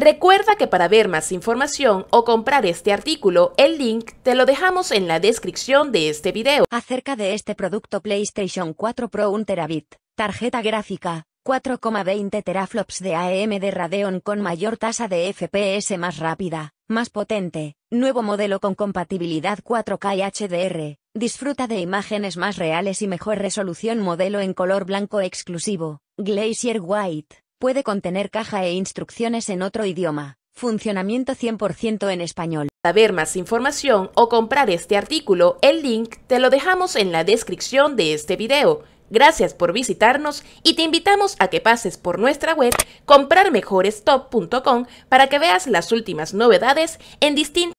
Recuerda que para ver más información o comprar este artículo, el link te lo dejamos en la descripción de este video. Acerca de este producto PlayStation 4 Pro 1 terabit, tarjeta gráfica, 4,20 teraflops de AMD Radeon con mayor tasa de FPS más rápida, más potente, nuevo modelo con compatibilidad 4K HDR, disfruta de imágenes más reales y mejor resolución modelo en color blanco exclusivo, Glacier White. Puede contener caja e instrucciones en otro idioma. Funcionamiento 100% en español. Para ver más información o comprar este artículo, el link te lo dejamos en la descripción de este video. Gracias por visitarnos y te invitamos a que pases por nuestra web comprarmejorestop.com para que veas las últimas novedades en distintos